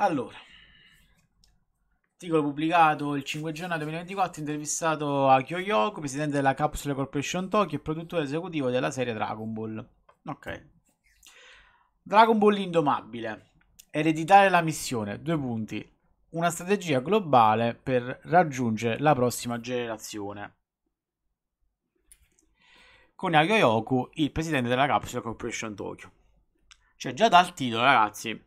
Allora, articolo pubblicato il 5 gennaio 2024, intervistato a Kyoyoko, presidente della Capsule Corporation Tokyo e produttore esecutivo della serie Dragon Ball. Ok. Dragon Ball Indomabile. Ereditare la missione. Due punti. Una strategia globale per raggiungere la prossima generazione. Con Agyoyoku, il presidente della Capsule Corporation Tokyo. Cioè, già dal titolo, ragazzi,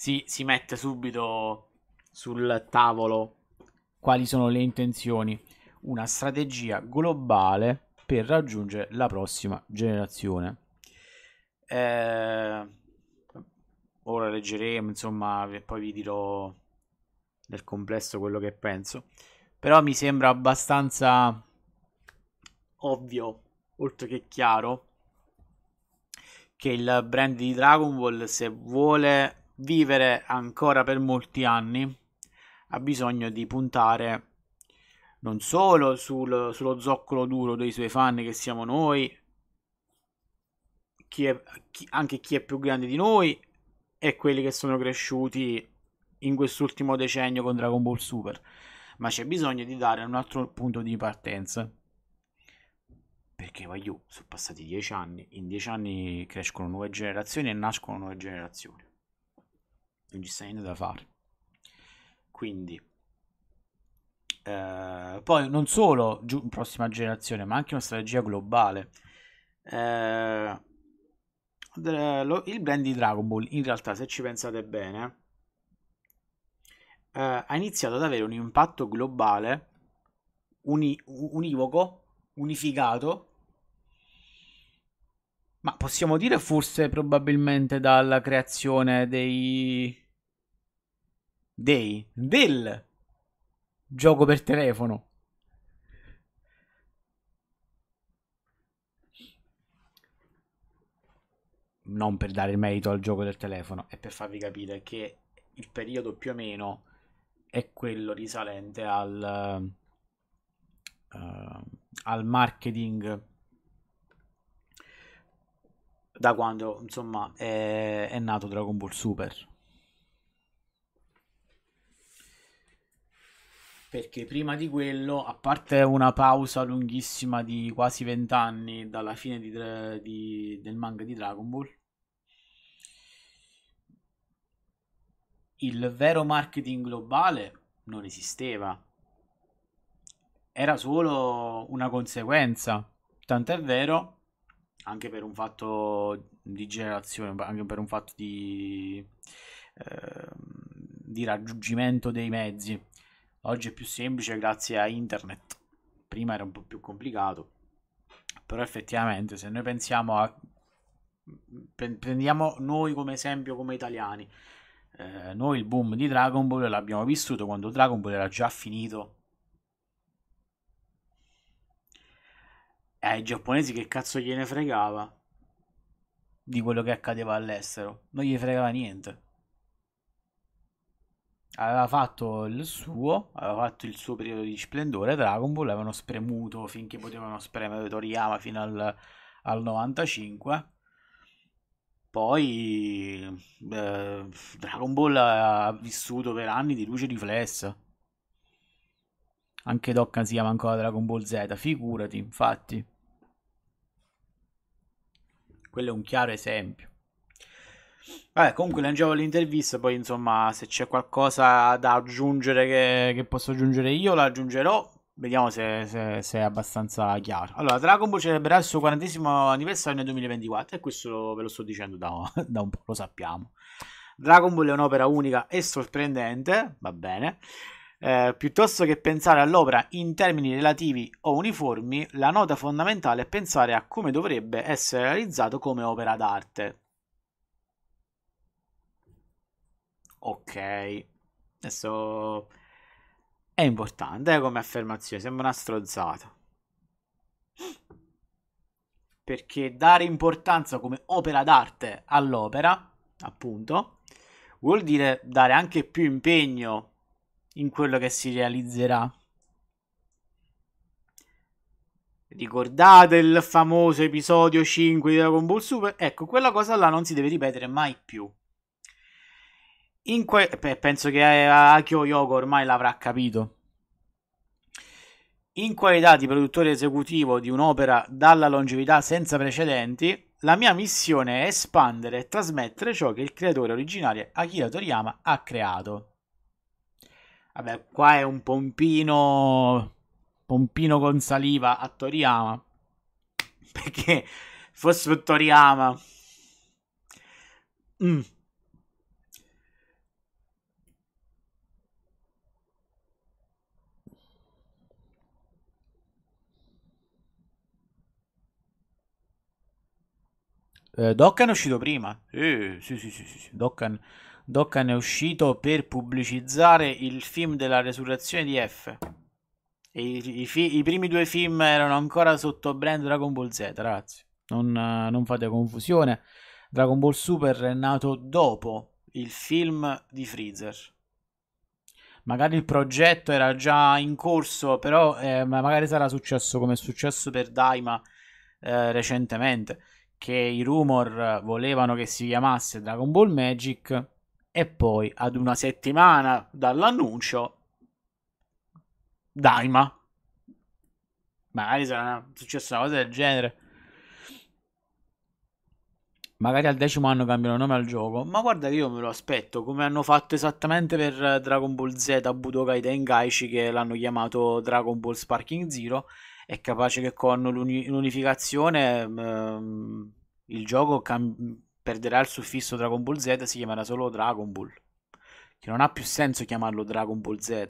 si, si mette subito sul tavolo quali sono le intenzioni, una strategia globale per raggiungere la prossima generazione. Eh, ora leggeremo, insomma, poi vi dirò nel complesso quello che penso. Però mi sembra abbastanza ovvio, oltre che chiaro, che il brand di Dragon Ball, se vuole vivere ancora per molti anni, ha bisogno di puntare non solo sul, sullo zoccolo duro dei suoi fan che siamo noi, chi è, chi, anche chi è più grande di noi e quelli che sono cresciuti in quest'ultimo decennio con Dragon Ball Super, ma c'è bisogno di dare un altro punto di partenza. Perché voglio, sono passati dieci anni, in dieci anni crescono nuove generazioni e nascono nuove generazioni non ci sta niente da fare. Quindi, eh, poi non solo giù, prossima generazione, ma anche una strategia globale. Eh, lo, il brand di Dragon Ball, in realtà, se ci pensate bene, eh, ha iniziato ad avere un impatto globale uni, univoco, unificato ma possiamo dire forse probabilmente dalla creazione dei... dei... del gioco per telefono. Non per dare il merito al gioco del telefono, è per farvi capire che il periodo più o meno è quello risalente al, uh, al marketing da quando insomma è, è nato Dragon Ball Super. perché prima di quello, a parte una pausa lunghissima di quasi vent'anni dalla fine di, di, del manga di Dragon Ball, il vero marketing globale non esisteva, era solo una conseguenza. Tant'è vero anche per un fatto di generazione, anche per un fatto di, eh, di raggiungimento dei mezzi. Oggi è più semplice grazie a internet, prima era un po' più complicato, però effettivamente se noi pensiamo a... prendiamo noi come esempio come italiani, eh, noi il boom di Dragon Ball l'abbiamo vissuto quando Dragon Ball era già finito Eh, ai giapponesi che cazzo gliene fregava di quello che accadeva all'estero? Non gli fregava niente. Aveva fatto il suo, aveva fatto il suo periodo di splendore, Dragon Ball, avevano spremuto finché potevano spremere Toriyama fino al, al 95. Poi eh, Dragon Ball ha vissuto per anni di luce riflessa anche Dokkan si chiama ancora Dragon Ball Z, figurati, infatti. Quello è un chiaro esempio. Vabbè, comunque lanciavo l'intervista, poi insomma, se c'è qualcosa da aggiungere che, che posso aggiungere io, la aggiungerò. Vediamo se, se, se, è abbastanza chiaro. Allora, Dragon Ball celebrerà il suo 40 anniversario nel 2024 e questo ve lo sto dicendo da, da un po', lo sappiamo. Dragon Ball è un'opera unica e sorprendente, va bene eh, piuttosto che pensare all'opera in termini relativi o uniformi, la nota fondamentale è pensare a come dovrebbe essere realizzato come opera d'arte. Ok, adesso è importante eh, come affermazione, sembra una strozzata. Perché dare importanza come opera d'arte all'opera, appunto, vuol dire dare anche più impegno in quello che si realizzerà. Ricordate il famoso episodio 5 di Dragon Ball Super? Ecco, quella cosa là non si deve ripetere mai più. Que- beh, penso che eh, Akio Yoko ormai l'avrà capito. In qualità di produttore esecutivo di un'opera dalla longevità senza precedenti, la mia missione è espandere e trasmettere ciò che il creatore originale Akira Toriyama ha creato. Vabbè, qua è un pompino. Pompino con saliva a Toriyama. Perché fosse un Toriyama. Mm. Eh, Dokkan è uscito prima. Eh, sì, sì, sì, sì, sì. Dokkan Dokkan è uscito per pubblicizzare il film della resurrezione di F. I, i, i, primi due film erano ancora sotto brand Dragon Ball Z, ragazzi. Non, non fate confusione. Dragon Ball Super è nato dopo il film di Freezer. Magari il progetto era già in corso, però eh, magari sarà successo come è successo per Daima eh, recentemente, che i rumor volevano che si chiamasse Dragon Ball Magic e poi ad una settimana dall'annuncio Daima. Magari sarà successa una cosa del genere. Magari al decimo anno cambiano nome al gioco. Ma guarda che io me lo aspetto. Come hanno fatto esattamente per Dragon Ball Z Budokai Tenkaichi che l'hanno chiamato Dragon Ball Sparking Zero. È capace che con l'uni- l'unificazione ehm, il gioco cambia perderà il suffisso Dragon Ball Z, e si chiamerà solo Dragon Ball. Che non ha più senso chiamarlo Dragon Ball Z.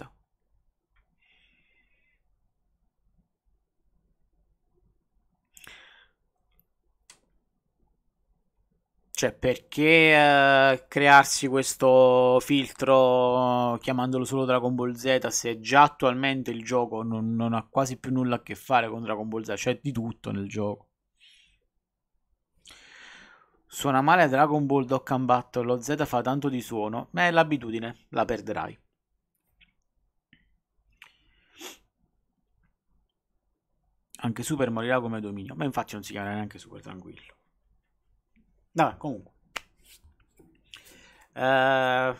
Cioè, perché eh, crearsi questo filtro eh, chiamandolo solo Dragon Ball Z se già attualmente il gioco non, non, ha quasi più nulla a che fare con Dragon Ball Z? C'è di tutto nel gioco. Suona male a Dragon Ball Dock and Battle, lo Z fa tanto di suono, ma è l'abitudine, la perderai. Anche Super morirà come dominio, ma infatti non si chiama neanche Super, tranquillo. Vabbè, comunque. Eh,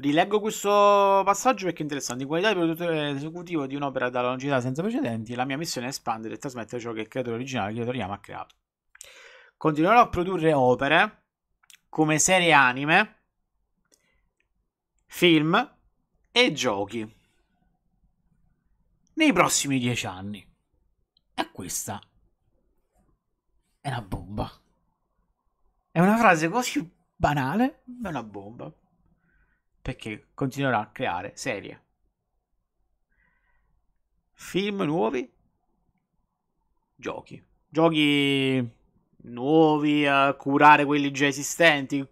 rileggo questo passaggio perché è interessante. In qualità di produttore esecutivo di un'opera dalla longevità senza precedenti, la mia missione è espandere e trasmettere ciò che il creatore originale Kirito Toriyama ha creato continuerò a produrre opere come serie anime, film e giochi nei prossimi dieci anni. E questa è una bomba. È una frase così banale, ma è una bomba. Perché continuerà a creare serie, film nuovi, giochi. Giochi nuovi, a curare quelli già esistenti.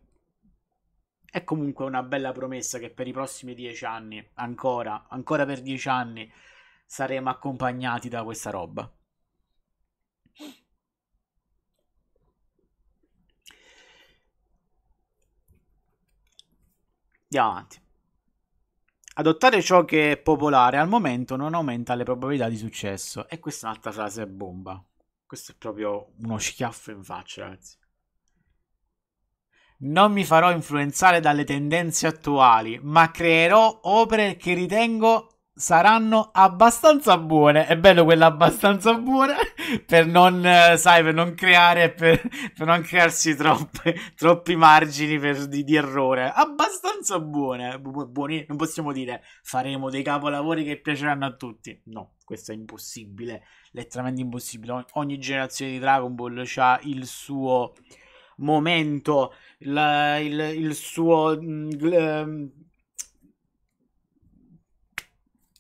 È comunque una bella promessa che per i prossimi dieci anni, ancora, ancora per dieci anni, saremo accompagnati da questa roba. Andiamo avanti. Adottare ciò che è popolare al momento non aumenta le probabilità di successo. E questa è un'altra frase bomba. Questo è proprio uno schiaffo in faccia, ragazzi. Non mi farò influenzare dalle tendenze attuali, ma creerò opere che ritengo saranno abbastanza buone. È bello quella abbastanza buona per non, sai, per non creare, per, per non crearsi troppe, troppi margini per, di, di, errore. Abbastanza buone, buoni, non possiamo dire faremo dei capolavori che piaceranno a tutti, no questo è impossibile, letteralmente impossibile. Og- ogni generazione di Dragon Ball ha il suo momento, la, il, il, suo... Mm, l, ehm,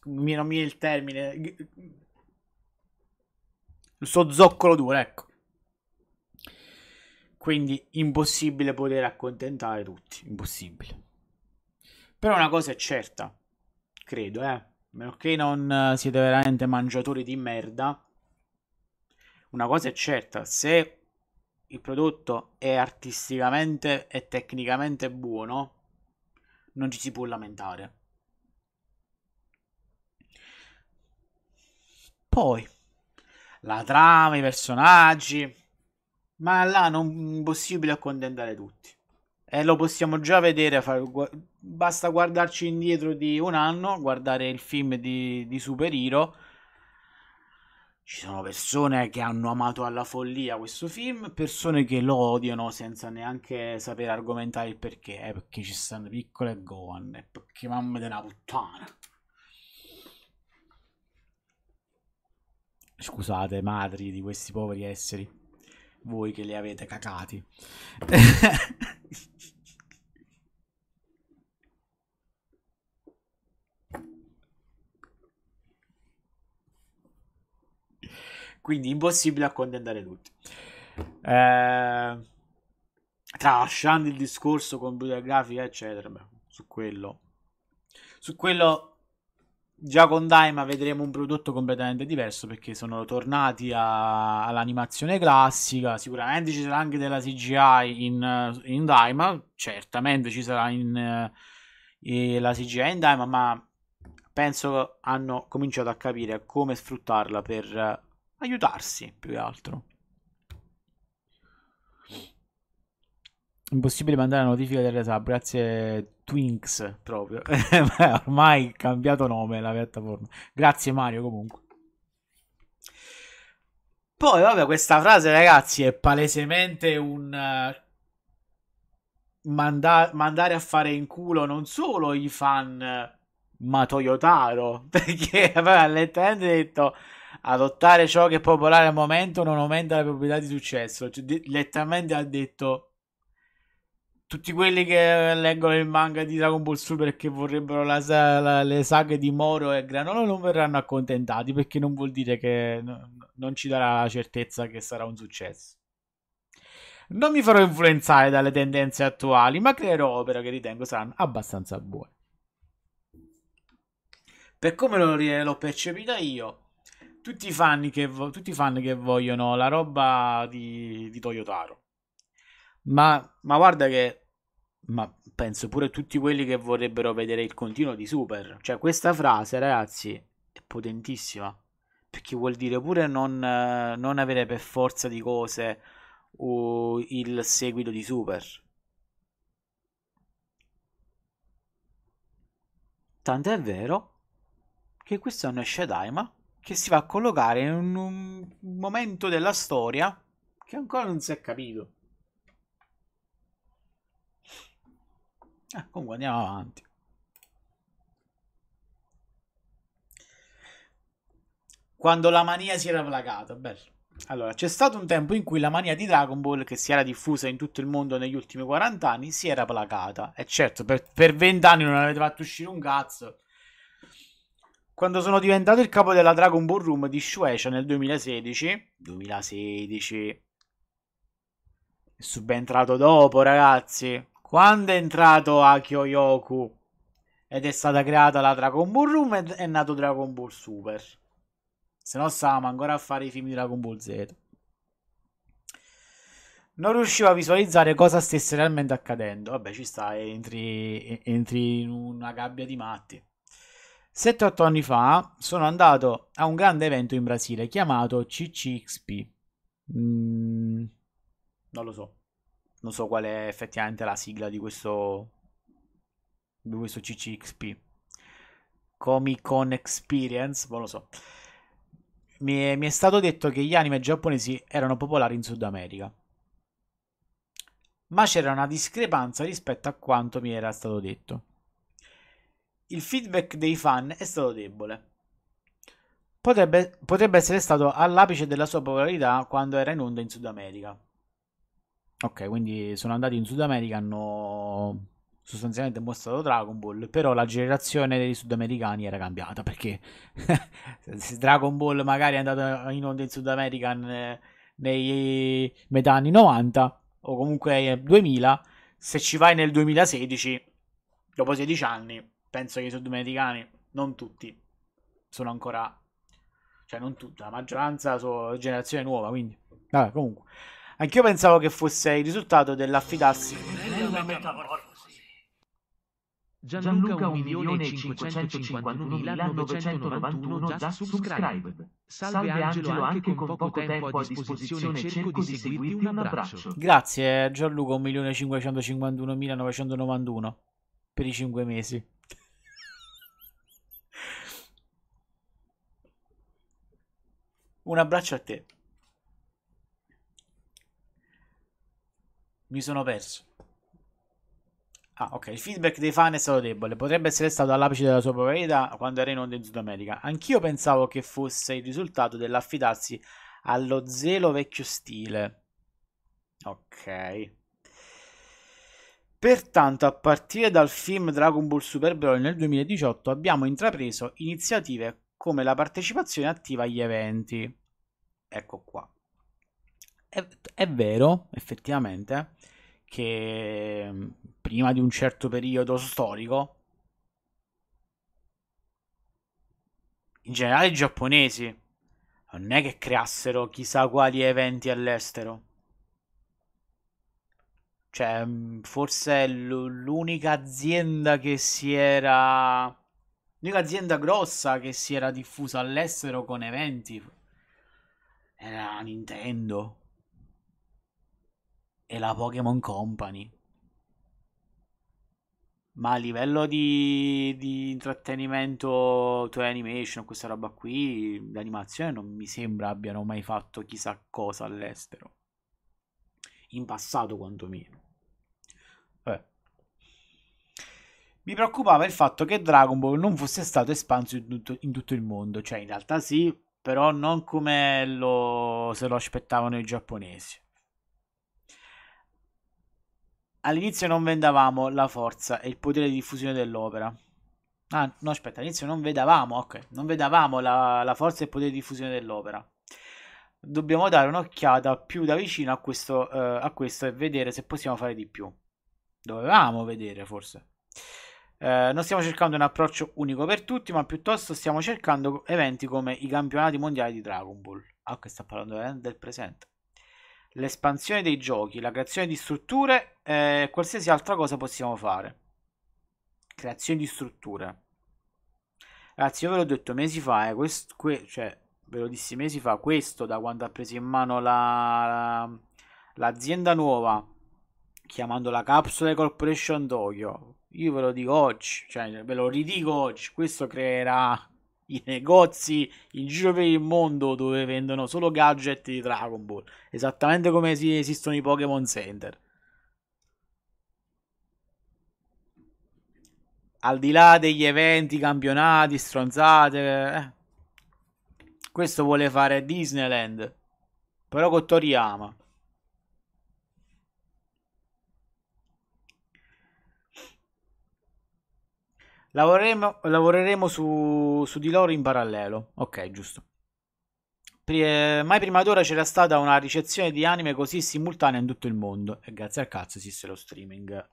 mi non mi è il termine. Il suo zoccolo duro, ecco. Quindi impossibile poter accontentare tutti, impossibile. Però una cosa è certa, credo, eh meno che non eh, siete veramente mangiatori di merda, una cosa è certa, se il prodotto è artisticamente e tecnicamente buono, non ci si può lamentare. Poi, la trama, i personaggi, ma là non è possibile accontentare tutti. E lo possiamo già vedere, far, basta guardarci indietro di un anno, guardare il film di, di Super Hero. Ci sono persone che hanno amato alla follia questo film, persone che lo odiano senza neanche sapere argomentare il perché. Eh, perché ci stanno piccole e gonne, perché mamma della puttana. Scusate, madri di questi poveri esseri, voi che li avete cacati. Quindi impossibile accontentare tutti. Eh, tralasciando il discorso computer grafica, eccetera, beh, su quello. Su quello già con Daima vedremo un prodotto completamente diverso perché sono tornati a, all'animazione classica. Sicuramente ci sarà anche della CGI in, in Daima, certamente ci sarà in, in, eh, la CGI in Daima, ma penso hanno cominciato a capire come sfruttarla per aiutarsi più che altro. Impossibile mandare la notifica del resub, grazie Twinks proprio. Ormai cambiato nome la piattaforma. Grazie Mario comunque. Poi vabbè, questa frase ragazzi è palesemente un eh, manda- mandare a fare in culo non solo i fan, ma Toyotaro, perché ha letteralmente detto adottare ciò che è popolare al momento non aumenta le probabilità di successo. Cioè, di- letteralmente ha detto tutti quelli che leggono il manga di Dragon Ball Super e che vorrebbero la, la, le saghe di Moro e Granolo non verranno accontentati perché non vuol dire che no, non ci darà la certezza che sarà un successo. Non mi farò influenzare dalle tendenze attuali, ma creerò opere che ritengo saranno abbastanza buone. Per come l'ho percepita io, tutti i fan che, vo- tutti i fan che vogliono la roba di, di Toyotaro. Ma, ma guarda che ma penso pure tutti quelli che vorrebbero vedere il continuo di Super. Cioè, questa frase, ragazzi, è potentissima. Perché vuol dire pure non, non avere per forza di cose uh, il seguito di Super. Tant'è vero che questo quest'anno esce Daima che si va a collocare in un, un momento della storia che ancora non si è capito. Ah, comunque andiamo avanti. Quando la mania si era placata, bello. Allora, c'è stato un tempo in cui la mania di Dragon Ball, che si era diffusa in tutto il mondo negli ultimi 40 anni, si era placata. E certo, per, per 20 anni non avete fatto uscire un cazzo. Quando sono diventato il capo della Dragon Ball Room di Shueisha nel 2016, 2016, è subentrato dopo ragazzi, quando è entrato Akio Yoku ed è stata creata la Dragon Ball Room ed è nato Dragon Ball Super. Se no stavamo ancora a fare i film di Dragon Ball Z. Non riuscivo a visualizzare cosa stesse realmente accadendo. Vabbè, ci sta, entri, entri in una gabbia di matti. 7-8 anni fa sono andato a un grande evento in Brasile chiamato CCXP. Mm, non lo so. Non so qual è effettivamente la sigla di questo, di questo CCXP. Comic Con Experience, non lo so. Mi è, mi è stato detto che gli anime giapponesi erano popolari in Sud America. Ma c'era una discrepanza rispetto a quanto mi era stato detto il feedback dei fan è stato debole. Potrebbe, potrebbe essere stato all'apice della sua popolarità quando era in onda in Sud America. Ok, quindi sono andati in Sud America, e hanno sostanzialmente mostrato Dragon Ball, però la generazione dei sudamericani era cambiata perché se Dragon Ball magari è andato in onda in Sud America nei metà anni 90 o comunque 2000, se ci vai nel 2016, dopo 16 anni, penso che i sudamericani, non tutti, sono ancora... Cioè, non tutta, la maggioranza sono generazione nuova, quindi... Vabbè, comunque. Anch'io pensavo che fosse il risultato dell'affidarsi... Gianluca 1.551.991 già subscribe. Salve Angelo, anche con poco tempo a disposizione cerco di seguirti un abbraccio. Grazie Gianluca 1.551.991 per i 5 mesi. Un abbraccio a te. Mi sono perso. Ah, ok. Il feedback dei fan è stato debole. Potrebbe essere stato all'apice della sua popolarità quando era in onda in Sud America. Anch'io pensavo che fosse il risultato dell'affidarsi allo zelo vecchio stile. Ok. Pertanto, a partire dal film Dragon Ball Super Brawl nel 2018, abbiamo intrapreso iniziative come la partecipazione attiva agli eventi. Ecco qua. È, è vero, effettivamente, che mm, prima di un certo periodo storico, in generale i giapponesi non è che creassero chissà quali eventi all'estero. Cioè, mm, forse l'unica azienda che si era L'unica azienda grossa che si era diffusa all'estero con eventi era Nintendo e la Pokémon Company. Ma a livello di, di intrattenimento, toy animation, questa roba qui, l'animazione non mi sembra abbiano mai fatto chissà cosa all'estero. In passato quantomeno. Mi preoccupava il fatto che Dragon Ball non fosse stato espanso in tutto, in tutto il mondo, cioè in realtà sì, però non come lo, se lo aspettavano i giapponesi. All'inizio non vendavamo la forza e il potere di diffusione dell'opera. Ah, no, aspetta, all'inizio non vedavamo, ok, non vedavamo la, la forza e il potere di diffusione dell'opera. Dobbiamo dare un'occhiata più da vicino a questo, eh, a questo e vedere se possiamo fare di più. Dovevamo vedere, forse. Eh, non stiamo cercando un approccio unico per tutti, ma piuttosto stiamo cercando eventi come i campionati mondiali di Dragon Ball. Ah, che sta parlando eh, del presente. L'espansione dei giochi, la creazione di strutture e eh, qualsiasi altra cosa possiamo fare. Creazione di strutture. Ragazzi, io ve l'ho detto mesi fa, eh, questo, que cioè, ve lo dissi mesi fa, questo da quando ha preso in mano l'azienda la, la, nuova, chiamandola Capsule Corporation Tokyo, io ve lo dico oggi, cioè ve lo ridico oggi, questo creerà i negozi in giro per il mondo dove vendono solo gadget di Dragon Ball, esattamente come esistono i Pokémon Center. Al di là degli eventi, campionati, stronzate, eh. questo vuole fare Disneyland, però con Toriyama. Lavoreremo, lavoreremo su, su, di loro in parallelo. Ok, giusto. Pre, eh, mai prima d'ora c'era stata una ricezione di anime così simultanea in tutto il mondo. E grazie al cazzo esiste lo streaming.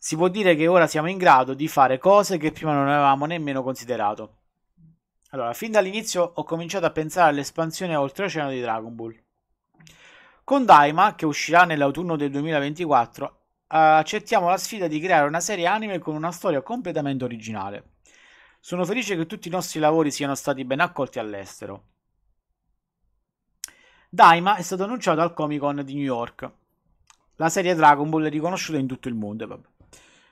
Si può dire che ora siamo in grado di fare cose che prima non avevamo nemmeno considerato. Allora, fin dall'inizio ho cominciato a pensare all'espansione oltreoceano di Dragon Ball. Con Daima, che uscirà nell'autunno del 2024, accettiamo la sfida di creare una serie anime con una storia completamente originale. Sono felice che tutti i nostri lavori siano stati ben accolti all'estero. Daima è stato annunciato al Comic Con di New York. La serie Dragon Ball è riconosciuta in tutto il mondo. Vabbè.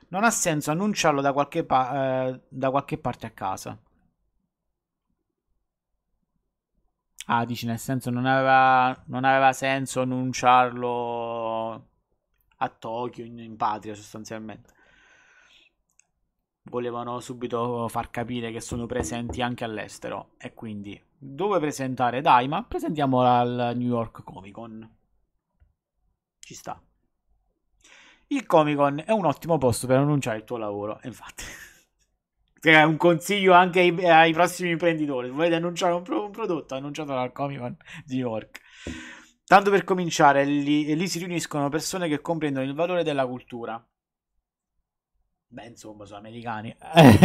Non ha senso annunciarlo da qualche, pa- eh, da qualche parte a casa. Ah, dici nel senso non aveva, non aveva senso annunciarlo a Tokyo, in, in patria sostanzialmente. Volevano subito far capire che sono presenti anche all'estero e quindi dove presentare Daima? Presentiamola al New York Comic Con. Ci sta. Il Comic Con è un ottimo posto per annunciare il tuo lavoro, infatti. È un consiglio anche ai, ai prossimi imprenditori. Se volete annunciare un, pro- un prodotto, annunciatelo al Comic Con New York. Tanto per cominciare, lì, lì si riuniscono persone che comprendono il valore della cultura. Beh, insomma, sono americani.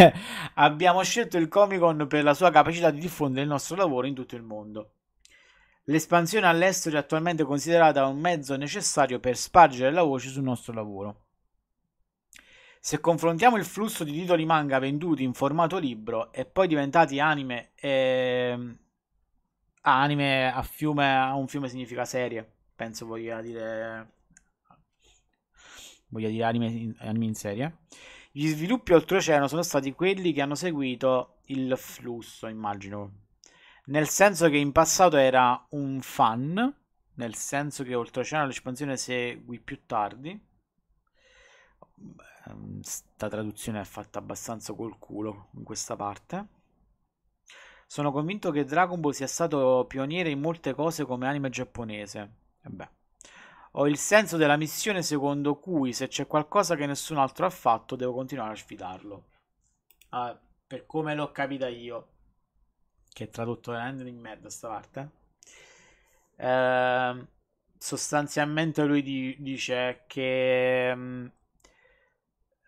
Abbiamo scelto il Comic Con per la sua capacità di diffondere il nostro lavoro in tutto il mondo. L'espansione all'estero è attualmente considerata un mezzo necessario per spargere la voce sul nostro lavoro. Se confrontiamo il flusso di titoli manga venduti in formato libro e poi diventati anime e, ehm, anime a fiume, a un fiume significa serie, penso voglia dire... Voglia dire anime in, anime in serie. Gli sviluppi oltreoceano sono stati quelli che hanno seguito il flusso, immagino. Nel senso che in passato era un fan, nel senso che oltreoceano l'espansione segui più tardi. Ehm, sta traduzione è fatta abbastanza col culo in questa parte. Sono convinto che Dragon Ball sia stato pioniere in molte cose come anime giapponese. Ebbè. Eh Ho il senso della missione secondo cui se c'è qualcosa che nessun altro ha fatto devo continuare a sfidarlo. Ah, per come l'ho capita io. Che è tradotto veramente in merda sta parte. Eh, sostanzialmente lui di- dice che...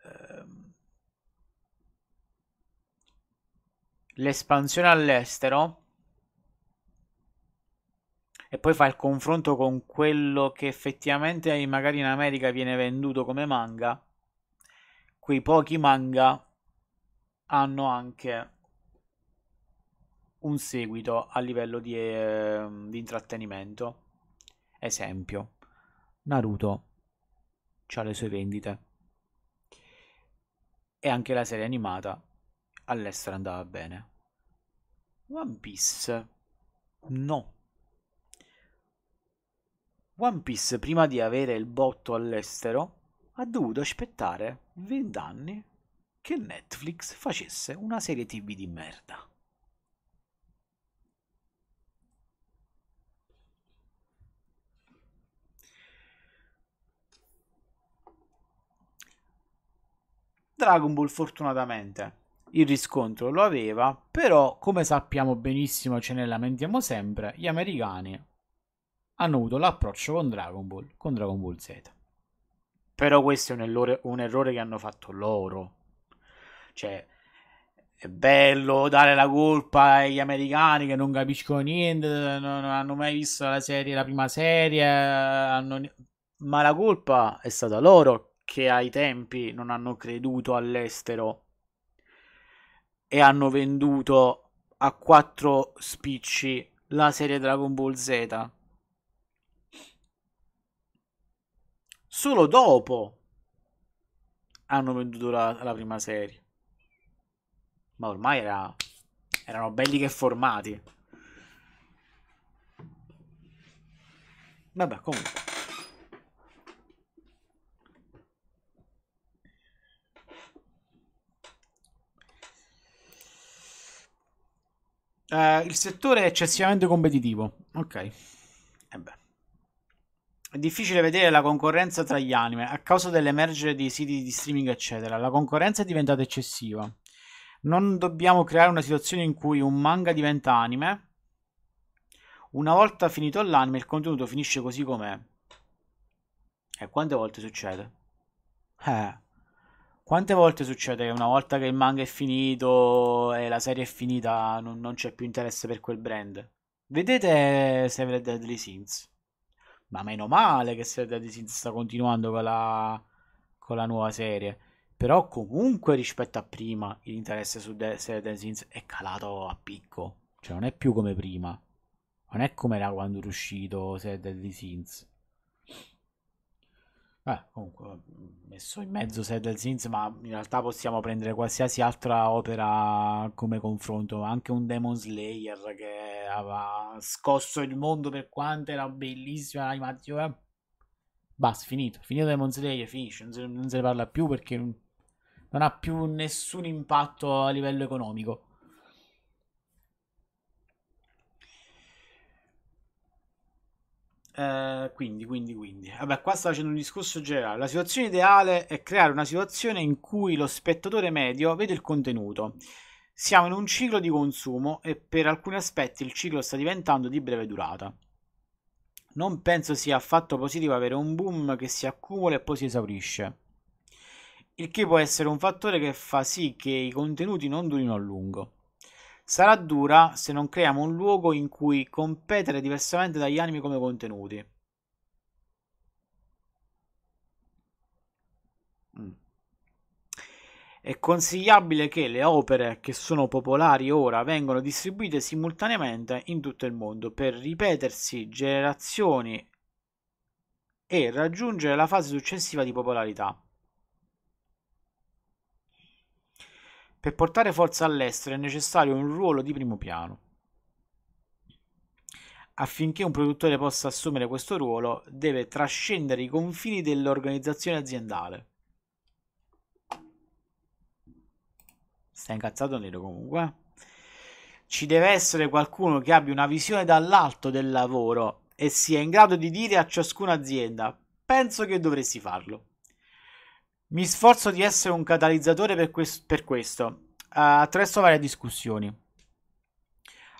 Um, l'espansione all'estero e poi fa il confronto con quello che effettivamente magari in America viene venduto come manga, quei pochi manga hanno anche un seguito a livello di, eh, di intrattenimento. Esempio, Naruto ha le sue vendite e anche la serie animata all'estero andava bene. One Piece no. One Piece prima di avere il botto all'estero ha dovuto aspettare 20 anni che Netflix facesse una serie TV di merda. Dragon Ball fortunatamente il riscontro lo aveva, però come sappiamo benissimo ce ne lamentiamo sempre, gli americani hanno avuto l'approccio con Dragon Ball, con Dragon Ball Z. Però questo è un errore, un errore che hanno fatto loro. Cioè, è bello dare la colpa agli americani che non capiscono niente, non hanno mai visto la serie, la prima serie, hanno... ma la colpa è stata loro che ai tempi non hanno creduto all'estero e hanno venduto a 4 spicci la serie Dragon Ball Z. Solo dopo hanno venduto la, la prima serie. Ma ormai era, erano belli che formati. Vabbè, comunque. Uh, il settore è eccessivamente competitivo. Ok. Eh è difficile vedere la concorrenza tra gli anime a causa dell'emergere di siti di streaming, eccetera. La concorrenza è diventata eccessiva. Non dobbiamo creare una situazione in cui un manga diventa anime. Una volta finito l'anime, il contenuto finisce così com'è. E eh, quante volte succede? Eh. Quante volte succede che una volta che il manga è finito e la serie è finita non, non c'è più interesse per quel brand? Vedete Severed Deadly Sins. Ma meno male che Severed Deadly Sins sta continuando con la, con la nuova serie. Però comunque rispetto a prima l'interesse su De- Severed Deadly Sins è calato a picco. Cioè non è più come prima. Non è come era quando era uscito Severed Deadly Sins. Beh, comunque ho mm, messo in mezzo Saddle Sins, ma in realtà possiamo prendere qualsiasi altra opera come confronto, anche un Demon Slayer che aveva scosso il mondo per quanto era bellissima l'animazione. Eh, basta, finito, finito Demon Slayer, finisce, non se, non se ne parla più perché non ha più nessun impatto a livello economico. Eh, quindi, quindi, quindi. Vabbè, qua sto facendo un discorso generale. La situazione ideale è creare una situazione in cui lo spettatore medio vede il contenuto. Siamo in un ciclo di consumo e per alcuni aspetti il ciclo sta diventando di breve durata. Non penso sia affatto positivo avere un boom che si accumula e poi si esaurisce. Il che può essere un fattore che fa sì che i contenuti non durino a lungo. Sarà dura se non creiamo un luogo in cui competere diversamente dagli anime come contenuti. Mm. È consigliabile che le opere che sono popolari ora vengano distribuite simultaneamente in tutto il mondo per ripetersi generazioni e raggiungere la fase successiva di popolarità. Per portare forza all'estero è necessario un ruolo di primo piano. Affinché un produttore possa assumere questo ruolo, deve trascendere i confini dell'organizzazione aziendale. Stai incazzato nero comunque. Eh. Ci deve essere qualcuno che abbia una visione dall'alto del lavoro e sia in grado di dire a ciascuna azienda: Penso che dovresti farlo. Mi sforzo di essere un catalizzatore per, quest- per questo, attraverso varie discussioni.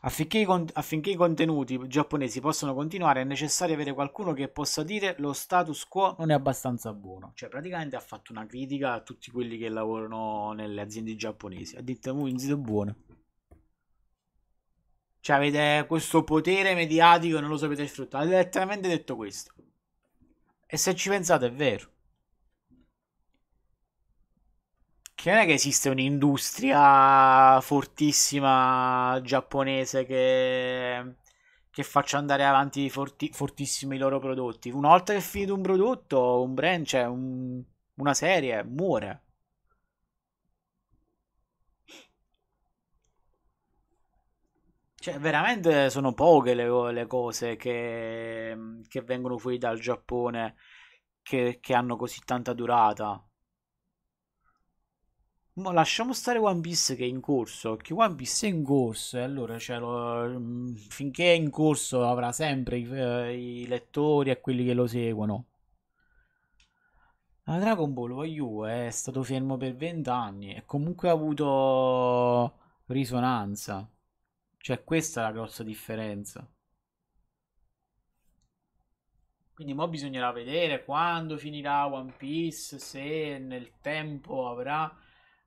Affinché i, con- affinché i contenuti giapponesi possano continuare è necessario avere qualcuno che possa dire lo status quo non è abbastanza buono. Cioè praticamente ha fatto una critica a tutti quelli che lavorano nelle aziende giapponesi. Ha detto un zitto buono. Cioè avete questo potere mediatico e non lo sapete sfruttare. Ha letteralmente detto questo. E se ci pensate è vero. che non è che esiste un'industria fortissima giapponese che, che faccia andare avanti forti, fortissimi i loro prodotti. Una volta che è finito un prodotto, un brand, cioè un, una serie, muore. Cioè, veramente sono poche le, le cose che, che, vengono fuori dal Giappone che, che hanno così tanta durata. Ma lasciamo stare One Piece che è in corso, che One Piece è in corso e allora cioè, lo, mm, finché è in corso avrà sempre i, eh, i lettori e quelli che lo seguono. La Dragon Ball YU eh, è stato fermo per 20 anni e comunque ha avuto risonanza. Cioè questa è la grossa differenza. Quindi mo bisognerà vedere quando finirà One Piece, se nel tempo avrà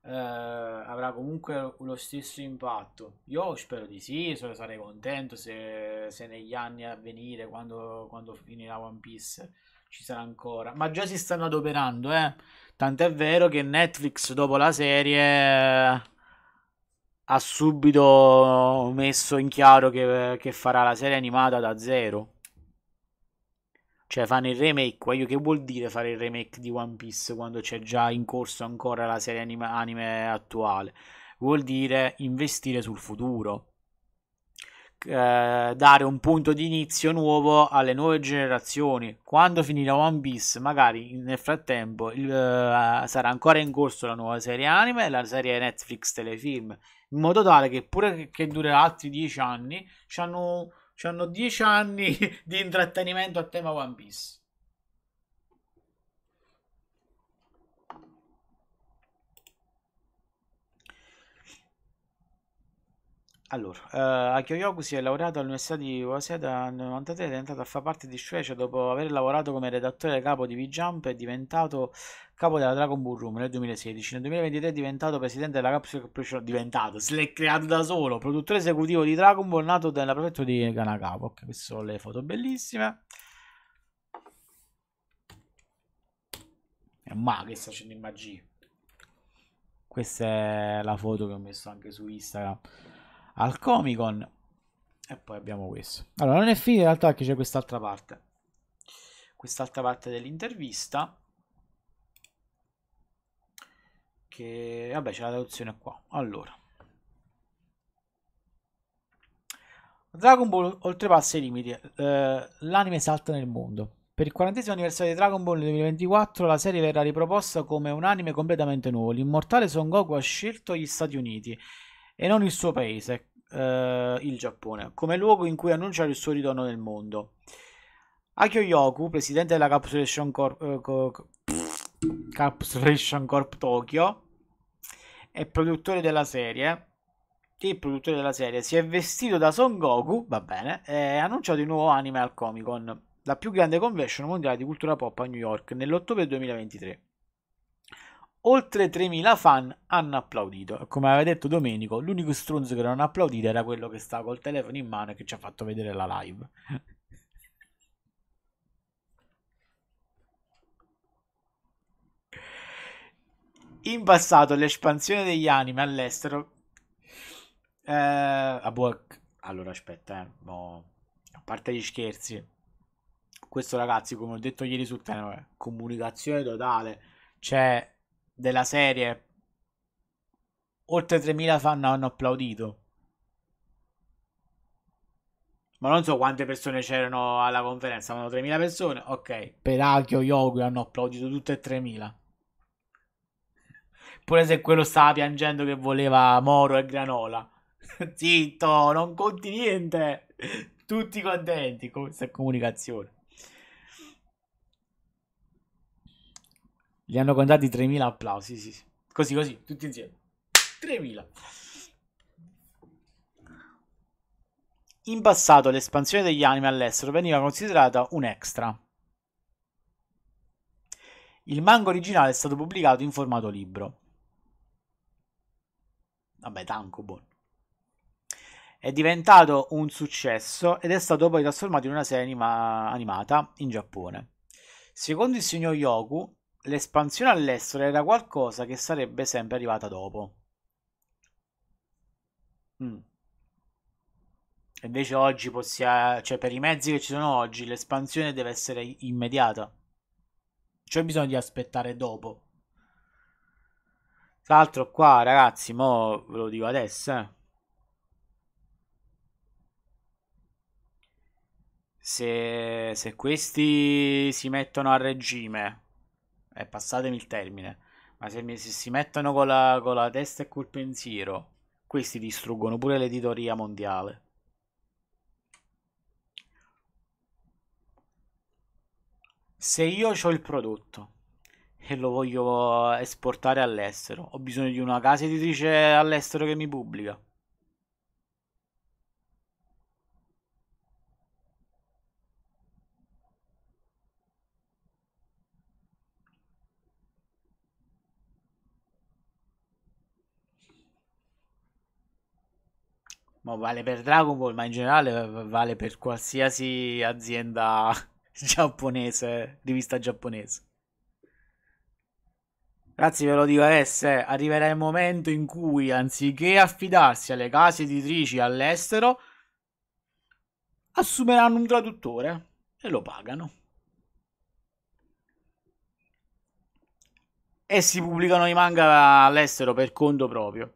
eh, avrà comunque lo stesso impatto. Io spero di sì, sarei contento se, se negli anni a venire, quando, quando, finirà One Piece, ci sarà ancora. Ma già si stanno adoperando, eh. Tant'è vero che Netflix dopo la serie ha subito messo in chiaro che, che farà la serie animata da zero. Cioè fanno il remake, voglio che vuol dire fare il remake di One Piece quando c'è già in corso ancora la serie anime, anime attuale? Vuol dire investire sul futuro, eh, dare un punto di inizio nuovo alle nuove generazioni. Quando finirà One Piece, magari nel frattempo il, eh, sarà ancora in corso la nuova serie anime e la serie Netflix telefilm, in modo tale che pure che durerà altri dieci anni, ci hanno hanno dieci anni di intrattenimento a tema One Piece. Allora, eh, Akio Yoku si è laureato all'Università di Waseda nel 1993 ed è entrato a far parte di Shueisha dopo aver lavorato come redattore capo di V-Jump e diventato capo della Dragon Ball Room nel 2016. Nel 2023 è diventato presidente della Capsule Corporation, diventato, se l'è creato da solo, produttore esecutivo di Dragon Ball nato nella prefettura di Kanagawa. Ok, queste sono le foto bellissime. E ma che sta facendo in magia. Questa è la foto che ho messo anche su Instagram al Comic Con. E poi abbiamo questo. Allora, non è finita in realtà che c'è quest'altra parte. Quest'altra parte dell'intervista. Che, vabbè, c'è la traduzione qua. Allora. Dragon Ball oltrepassa i limiti. Eh, l'anime salta nel mondo. Per il 40 anniversario di Dragon Ball 2024 la serie verrà riproposta come un anime completamente nuovo. L'immortale Son Goku ha scelto gli Stati Uniti e non il suo paese, eh, il Giappone come luogo in cui annunciare il suo ritorno nel mondo. Akio Yoku, presidente della Capsulation Corp, eh, co, Capsulation Corp Tokyo e produttore della serie, il produttore della serie si è vestito da Son Goku, va bene, e ha annunciato il nuovo anime al Comic Con, la più grande convention mondiale di cultura pop a New York nell'ottobre 2023. Oltre 3.000 fan hanno applaudito. Come aveva detto Domenico, l'unico stronzo che non ha applaudito era quello che stava col telefono in mano e che ci ha fatto vedere la live. In passato l'espansione degli anime all'estero... Eh, a ah, buon... Allora aspetta, eh. Mo... a parte gli scherzi. Questo ragazzi, come ho detto ieri sul tema, comunicazione totale. Cioè, della serie oltre 3.000 fan hanno applaudito. Ma non so quante persone c'erano alla conferenza, ma 3.000 persone? Ok, Peracchio, Yogi hanno applaudito tutte e 3.000. Pure se quello stava piangendo che voleva Moro e Granola. Zitto, non conti niente. Tutti contenti questa comunicazione. Gli hanno contati 3.000 applausi, sì, sì. Così, così, tutti insieme. 3.000. In passato l'espansione degli anime all'estero veniva considerata un extra. Il manga originale è stato pubblicato in formato libro. Vabbè, Tankobon. È diventato un successo ed è stato poi trasformato in una serie anima- animata in Giappone. Secondo il signor Yoku, l'espansione all'estero era qualcosa che sarebbe sempre arrivata dopo. Mm. Invece oggi possiamo, cioè per i mezzi che ci sono oggi, l'espansione deve essere immediata. Cioè bisogna di aspettare dopo. Tra l'altro qua ragazzi, mo ve lo dico adesso, eh. Se, se questi si mettono a regime eh, passatemi il termine, ma se, mi, se si mettono con la, con la testa e col pensiero, questi distruggono pure l'editoria mondiale. Se io ho il prodotto e lo voglio esportare all'estero, ho bisogno di una casa editrice all'estero che mi pubblica. ma vale per Dragon Ball, ma in generale vale per qualsiasi azienda giapponese, rivista giapponese. Ragazzi, ve lo dico adesso, eh, arriverà il momento in cui anziché affidarsi alle case editrici all'estero, assumeranno un traduttore e lo pagano. E si pubblicano i manga all'estero per conto proprio.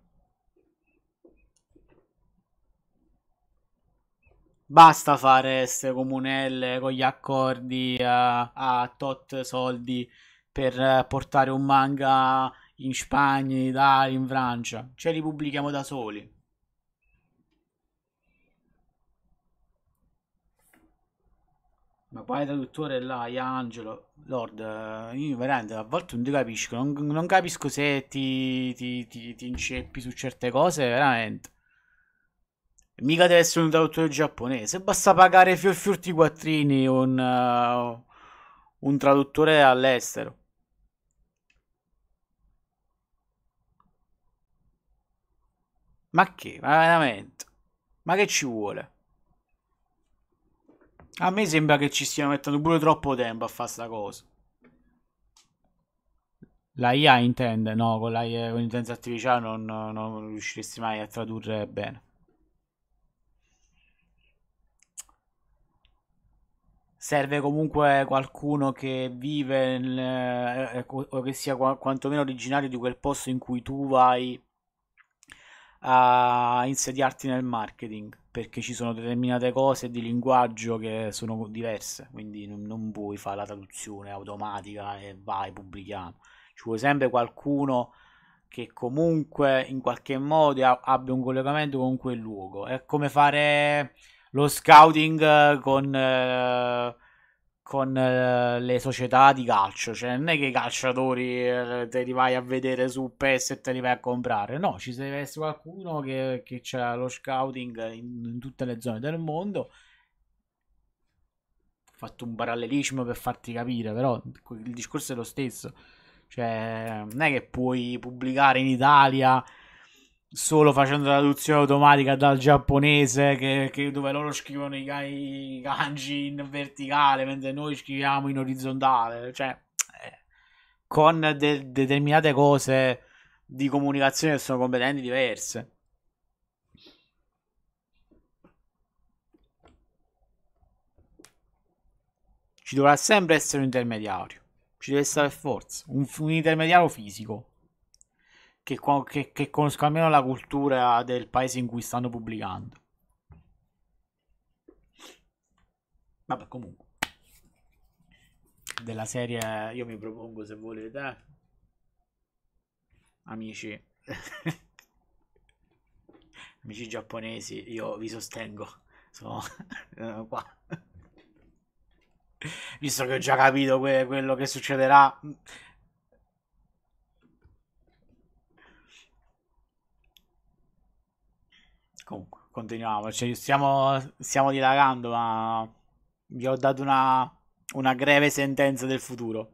Basta fare queste comunelle con gli accordi a, eh, a tot soldi per eh, portare un manga in Spagna, in Italia, in Francia. Ce li pubblichiamo da soli. Ma poi il traduttore là, Angelo, Lord, eh, io veramente a volte non ti capisco, non, non capisco se ti, ti, ti, ti inceppi su certe cose, veramente mica deve essere un traduttore giapponese, basta pagare fior fiorti quattrini un, uh, un traduttore all'estero. Ma che? Ma veramente? Ma che ci vuole? A me sembra che ci stiano mettendo pure troppo tempo a fare sta cosa. La IA intende, no, con l'intenza artificiale non, non riusciresti mai a tradurre bene. serve comunque qualcuno che vive nel, eh, ecco, o che sia quantomeno originario di quel posto in cui tu vai a insediarti nel marketing perché ci sono determinate cose di linguaggio che sono diverse quindi non, non puoi fare la traduzione automatica e vai pubblichiamo ci vuole sempre qualcuno che comunque in qualche modo abbia un collegamento con quel luogo è come fare lo scouting eh, con, eh, con eh, le società di calcio. Cioè, non è che i calciatori eh, te li vai a vedere su PES e te li vai a comprare. No, ci deve essere qualcuno che, che ha lo scouting in, in tutte le zone del mondo Ho fatto un parallelismo per farti capire, però il discorso è lo stesso. Cioè, non è che puoi pubblicare in Italia solo facendo la traduzione automatica dal giapponese che, che dove loro scrivono i, i, kanji in verticale mentre noi scriviamo in orizzontale cioè eh, con de- determinate cose di comunicazione che sono completamente diverse ci dovrà sempre essere un intermediario ci deve stare forza un, un intermediario fisico che, che, che conoscono almeno la cultura del paese in cui stanno pubblicando. Vabbè, comunque. Della serie io mi propongo se volete, amici. amici giapponesi, io vi sostengo. Sono eh, qua. Visto che ho già capito que- quello che succederà, Comunque, continuiamo. Cioè, stiamo, stiamo dilagando, ma vi ho dato una, una greve sentenza del futuro.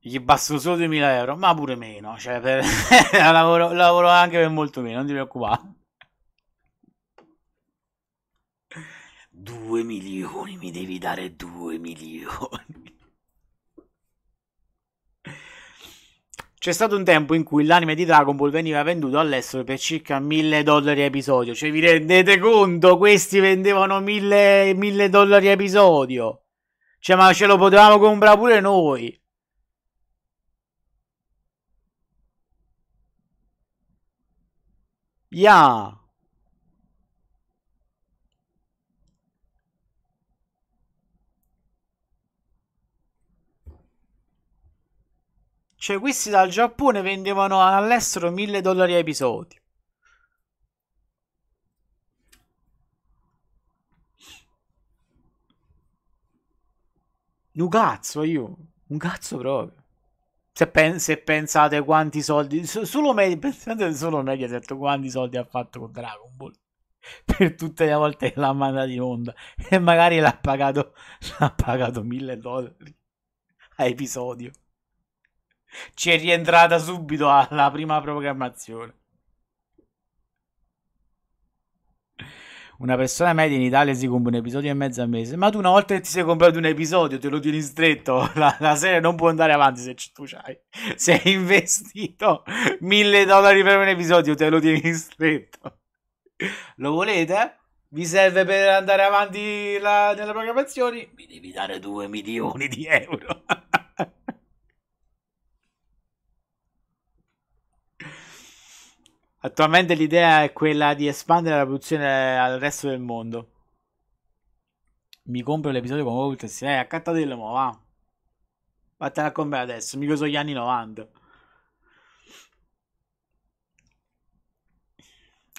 Gli bastano solo 2000 euro, ma pure meno. Cioè, per... lavoro, lavoro anche per molto meno, non ti preoccupare. 2 milioni, mi devi dare 2 milioni. C'è stato un tempo in cui l'anime di Dragon Ball veniva venduto all'estero per circa 1000 dollari episodio. Cioè, vi rendete conto? Questi vendevano 1000, 1000 dollari episodio. Cioè, ma ce lo potevamo comprare pure noi. Yeah. Cioè, questi dal Giappone vendevano all'estero 1000 dollari a episodio. Un cazzo io, un cazzo proprio. Se, pen- se pensate quanti soldi, solo media, pensate solo Mediaset quanti soldi ha fatto con Dragon Ball per tutte le volte che l'ha mandato in onda e magari l'ha pagato, l'ha pagato mille dollari a episodio. Ci è rientrata subito alla prima programmazione. Una persona media in Italia si compra un episodio e mezzo al mese. Ma tu una volta che ti sei comprato un episodio, te lo tieni stretto. La, la serie non può andare avanti se tu c'hai. Se hai investito mille dollari per un episodio, te lo tieni stretto. Lo volete? Vi serve per andare avanti la, nella programmazione? Mi devi dare 2 milioni di euro. Attualmente l'idea è quella di espandere la produzione al resto del mondo. Mi compro l'episodio con Wolters. Eh, accattatelo, ma va. Vattene a comprare adesso. Mica sono gli anni 90.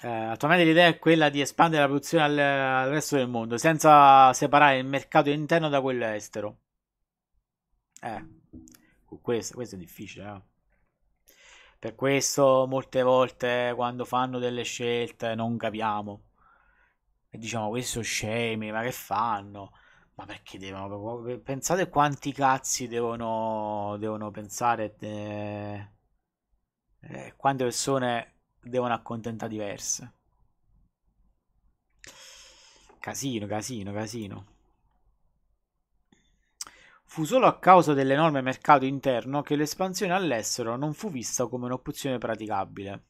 Eh, attualmente l'idea è quella di espandere la produzione al, al, resto del mondo senza separare il mercato interno da quello estero. Eh, questo, questo è difficile. Eh. Per questo molte volte quando fanno delle scelte non capiamo. E diciamo, questi sono scemi, ma che fanno? Ma perché devono... Pensate quanti cazzi devono, devono pensare... Eh, eh, quante persone devono accontentare diverse. Casino, casino, casino. Fu solo a causa dell'enorme mercato interno che l'espansione all'estero non fu vista come un'opzione praticabile.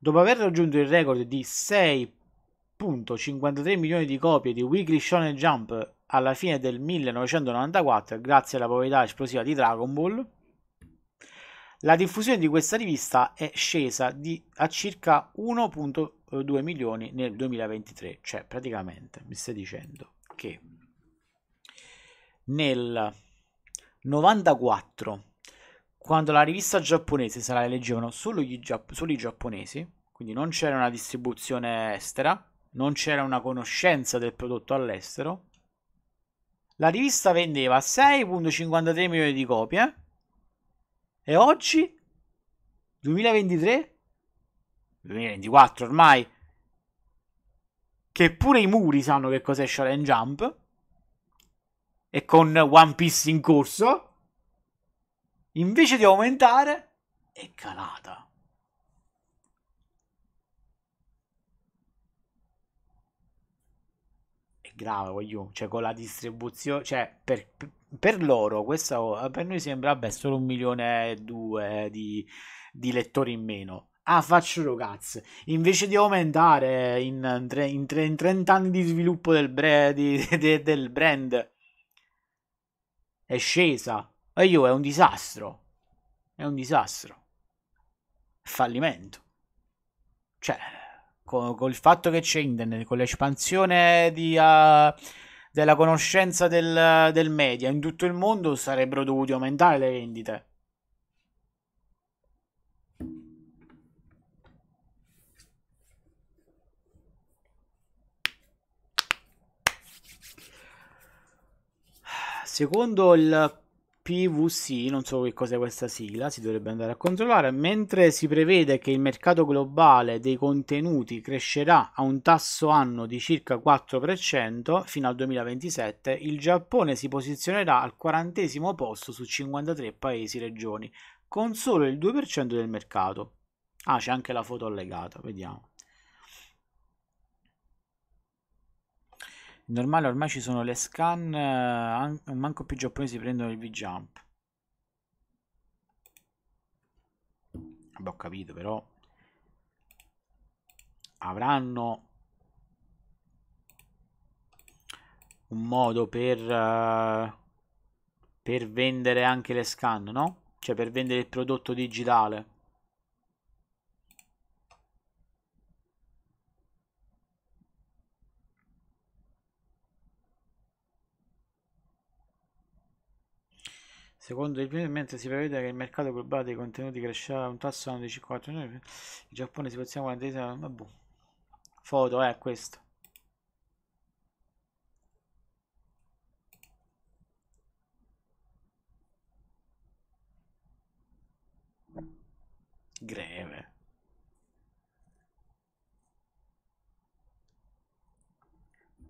Dopo aver raggiunto il record di 6.53 milioni di copie di Weekly Shonen Jump alla fine del 1994 grazie alla popolarità esplosiva di Dragon Ball, la diffusione di questa rivista è scesa di, a circa 1.2 milioni nel 2023, cioè praticamente mi stai dicendo che nel 94, quando la rivista giapponese se la leggevano solo, gia- solo i giapponesi, quindi non c'era una distribuzione estera, non c'era una conoscenza del prodotto all'estero, la rivista vendeva 6.53 milioni di copie e oggi, 2023, 2024 ormai, che pure i muri sanno che cos'è Shonen Jump, e con One Piece in corso, invece di aumentare, è calata. È grave, voglio, cioè con la distribuzione, cioè per, per loro, questa, per noi sembra, vabbè, solo un milione e due di, di lettori in meno. Ah, faccio cazzo. Invece di aumentare in, in, in 30 anni di sviluppo del, bre, di, de, del brand è scesa. E io è un disastro. È un disastro. Fallimento. Cioè, con, con il fatto che c'è internet, con l'espansione di, uh, della conoscenza del, del media in tutto il mondo, sarebbero dovuti aumentare le vendite. Secondo il PVC, non so che cos'è questa sigla, si dovrebbe andare a controllare, mentre si prevede che il mercato globale dei contenuti crescerà a un tasso anno di circa 4% fino al 2027, il Giappone si posizionerà al quarantesimo posto su 53 paesi e regioni, con solo il 2% del mercato. Ah, c'è anche la foto allegata, vediamo. normale ormai ci sono le scan, eh, manco più giapponesi prendono il V-Jump. Vabbè, ho capito, però avranno un modo per, uh, per vendere anche le scan, no? Cioè per vendere il prodotto digitale. Secondo il PNL, mentre si prevede che il mercato globale dei contenuti crescerà a un tasso anno di 54 in Giappone si posiziona 40 ma boh. Foto, eh, questo. Greve.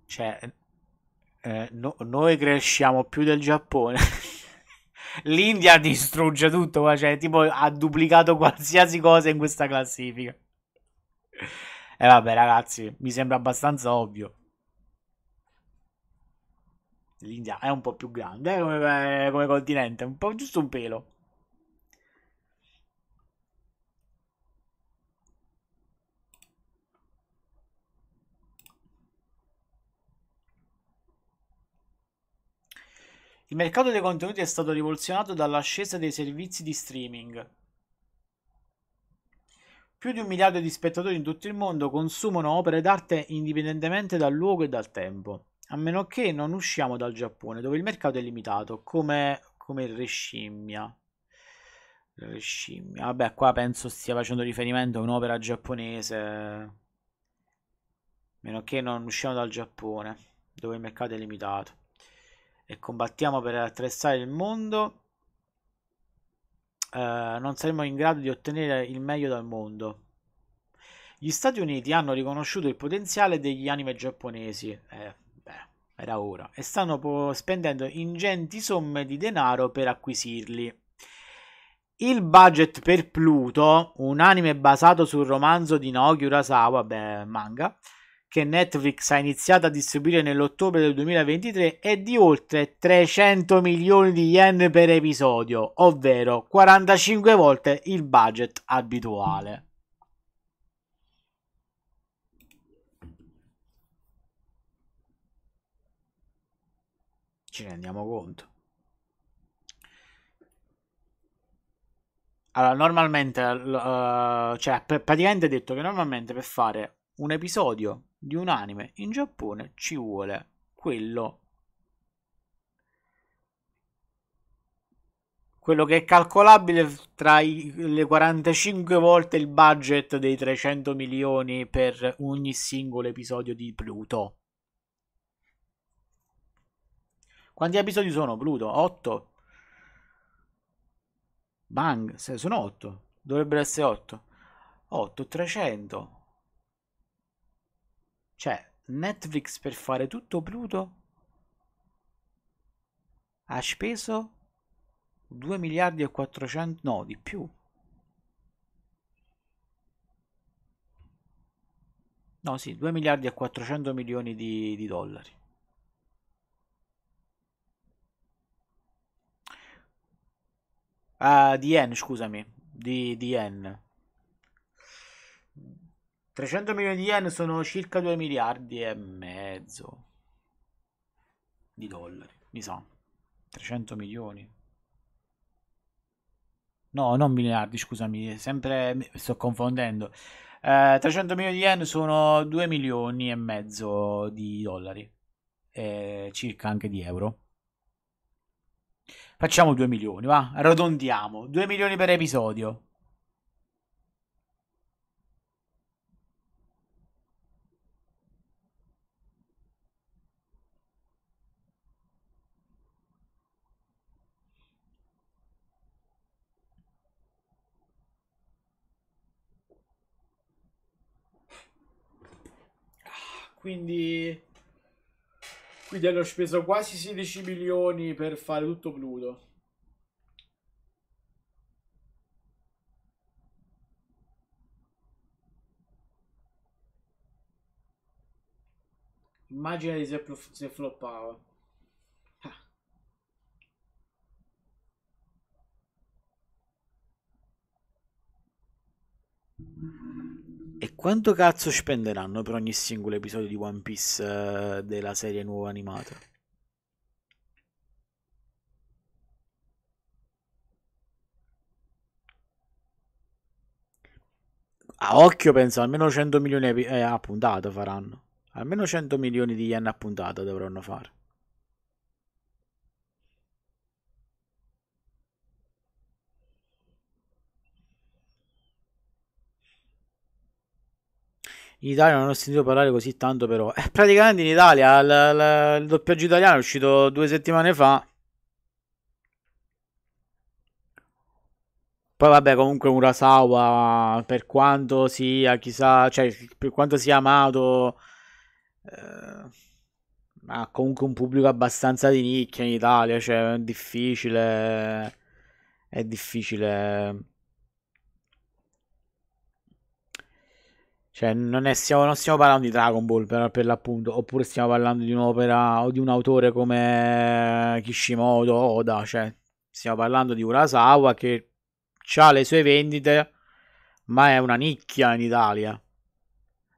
Cioè, eh, no, noi cresciamo più del Giappone. l'India distrugge tutto, qua, cioè, tipo ha duplicato qualsiasi cosa in questa classifica. E eh, vabbè, ragazzi, mi sembra abbastanza ovvio. L'India è un po' più grande eh, come, eh, come continente, un po', giusto un pelo. Il mercato dei contenuti è stato rivoluzionato dall'ascesa dei servizi di streaming. Più di un miliardo di spettatori in tutto il mondo consumano opere d'arte indipendentemente dal luogo e dal tempo, a meno che non usciamo dal Giappone, dove il mercato è limitato, come, come il rescimmia. Rescimmia. Vabbè, qua penso stia facendo riferimento a un'opera giapponese. A meno che non usciamo dal Giappone, dove il mercato è limitato e combattiamo per attrezzare il mondo, eh, non saremo in grado di ottenere il meglio dal mondo. Gli Stati Uniti hanno riconosciuto il potenziale degli anime giapponesi, eh, beh, era ora, e stanno po- spendendo ingenti somme di denaro per acquisirli. Il budget per Pluto, un anime basato sul romanzo di Noki Urasawa, beh, manga, che Netflix ha iniziato a distribuire nell'ottobre del 2023 è di oltre 300 milioni di yen per episodio, ovvero 45 volte il budget abituale. Ci rendiamo conto. Allora, normalmente, uh, cioè, praticamente detto che normalmente per fare un episodio di un anime in Giappone ci vuole quello quello che è calcolabile tra i, le 45 volte il budget dei 300 milioni per ogni singolo episodio di Pluto. Quanti episodi sono Pluto? 8? Bang, sono 8. Dovrebbero essere 8. 8, 300. Cioè, Netflix per fare tutto Pluto ha speso 2 miliardi e 400, no, di più. No, sì, 2 miliardi e 400 milioni di, di dollari. Uh, di yen, scusami, di, di yen. 300 milioni di yen sono circa 2 miliardi e mezzo di dollari, mi sa. 300 milioni. No, non miliardi, scusami, sempre mi sto confondendo. Eh, 300 milioni di yen sono 2 milioni e mezzo di dollari, eh, circa anche di euro. Facciamo 2 milioni, va, arrotondiamo. 2 milioni per episodio. Quindi... Quindi hanno speso quasi 16 milioni per fare tutto Pluto. Immagina se, se floppava. Quanto cazzo spenderanno per ogni singolo episodio di One Piece eh, della serie nuova animata? A occhio penso almeno 100 milioni eh, a puntata faranno. Almeno 100 milioni di yen a puntata dovranno fare. in Italia non ho sentito parlare così tanto però. Eh, praticamente in Italia l- l- il doppiaggio italiano è uscito due settimane fa. Poi vabbè comunque Urasawa per quanto sia chissà, cioè per quanto sia amato... Eh ha comunque un pubblico abbastanza di nicchia in Italia, cioè è difficile, è difficile Cioè, non, è, stiamo, non, stiamo, parlando di Dragon Ball per, per, l'appunto, oppure stiamo parlando di un'opera o di un autore come Kishimoto Oda. Cioè, stiamo parlando di Urasawa che ha le sue vendite, ma è una nicchia in Italia.